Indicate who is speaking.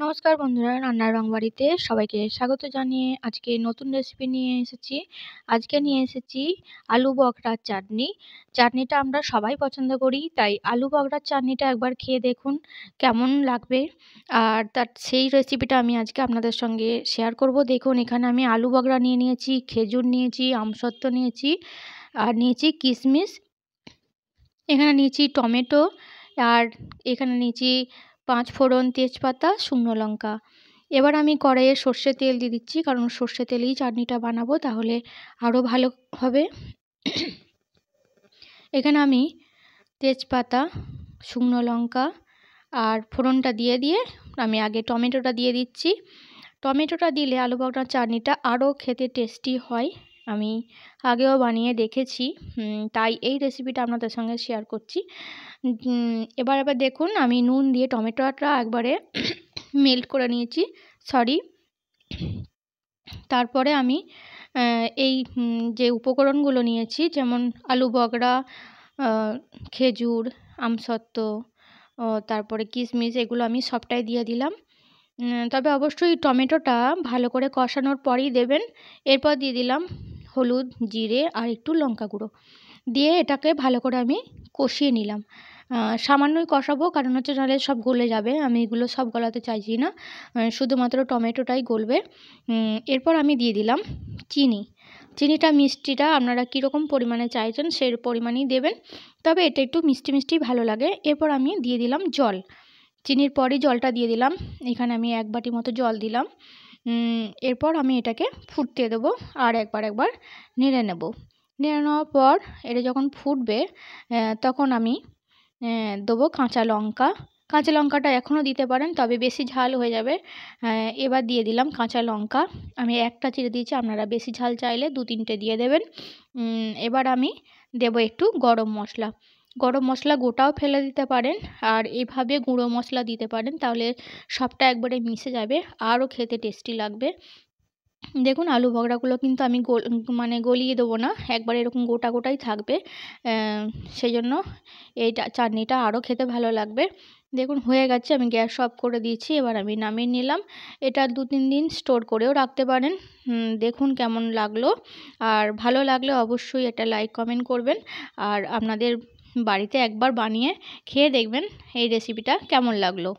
Speaker 1: নমস্কার বন্ধুরা রান্নার রংবাড়িতে সবাইকে স্বাগত জানিয়ে আজকে নতুন রেসিপি নিয়ে এসেছি আজকে নিয়ে এসেছি আলু বকরার চাটনি চাটনিটা আমরা সবাই পছন্দ করি তাই আলু বকরার চাটনিটা একবার খেয়ে দেখুন কেমন লাগবে আর তার সেই রেসিপিটা আমি আজকে আপনাদের সঙ্গে শেয়ার করব দেখুন এখানে আমি আলু বকরা নিয়ে নিয়েছি খেজুর নিয়েছি আমসত্ব নিয়েছি আর নিয়েছি কিশমিশ এখানে নিয়েছি টমেটো আর এখানে নিয়েছি পাঁচ ফোড়ন তেজপাতা শুকনো লঙ্কা এবার আমি কড়াইয়ে সর্ষে তেল দিয়ে দিচ্ছি কারণ সর্ষে তেলেই চাটনিটা বানাবো তাহলে আরও ভালো হবে এখানে আমি তেজপাতা শুকনো লঙ্কা আর ফোড়নটা দিয়ে দিয়ে আমি আগে টমেটোটা দিয়ে দিচ্ছি টমেটোটা দিলে আলু পাকড়ার চাটনিটা আরও খেতে টেস্টি হয় আমি আগেও বানিয়ে দেখেছি তাই এই রেসিপিটা আপনাদের সঙ্গে শেয়ার করছি এবার এবার দেখুন আমি নুন দিয়ে টমেটোটা একবারে মেল্ট করে নিয়েছি সরি তারপরে আমি এই যে উপকরণগুলো নিয়েছি যেমন আলু বগড়া খেজুর আমসত্ত্ব তারপরে কিশমিশ এগুলো আমি সবটাই দিয়ে দিলাম তবে অবশ্যই টমেটোটা ভালো করে কষানোর পরই দেবেন এরপর দিয়ে দিলাম হলুদ জিরে আর একটু লঙ্কা গুঁড়ো দিয়ে এটাকে ভালো করে আমি কষিয়ে নিলাম সামান্যই কষাবো কারণ হচ্ছে নাহলে সব গলে যাবে আমি এগুলো সব গলাতে চাইছি না শুধুমাত্র টমেটোটাই গলবে এরপর আমি দিয়ে দিলাম চিনি চিনিটা মিষ্টিটা আপনারা কীরকম পরিমাণে চাইছেন সেই পরিমাণেই দেবেন তবে এটা একটু মিষ্টি মিষ্টি ভালো লাগে এরপর আমি দিয়ে দিলাম জল চিনির পরই জলটা দিয়ে দিলাম এখানে আমি এক বাটি মতো জল দিলাম এরপর আমি এটাকে ফুটতে দেবো আর একবার একবার নেড়ে নেব নেড়ে নেওয়ার পর এটা যখন ফুটবে তখন আমি দেবো কাঁচা লঙ্কা কাঁচা লঙ্কাটা এখনও দিতে পারেন তবে বেশি ঝাল হয়ে যাবে এবার দিয়ে দিলাম কাঁচা লঙ্কা আমি একটা চিড়ে দিয়েছি আপনারা বেশি ঝাল চাইলে দু তিনটে দিয়ে দেবেন এবার আমি দেব একটু গরম মশলা গরম মশলা গোটাও ফেলে দিতে পারেন আর এভাবে গুঁড়ো মশলা দিতে পারেন তাহলে সবটা একবারে মিশে যাবে আরও খেতে টেস্টি লাগবে দেখুন আলু ভগড়াগুলো কিন্তু আমি গোল মানে গলিয়ে দেবো না একবার এরকম গোটা গোটাই থাকবে সেই জন্য এই চাটনিটা আরও খেতে ভালো লাগবে দেখুন হয়ে গেছে আমি গ্যাস অফ করে দিয়েছি এবার আমি নামিয়ে নিলাম এটা দু তিন দিন স্টোর করেও রাখতে পারেন দেখুন কেমন লাগলো আর ভালো লাগলে অবশ্যই এটা লাইক কমেন্ট করবেন আর আপনাদের বাড়িতে একবার বানিয়ে খেয়ে দেখবেন এই রেসিপিটা কেমন লাগলো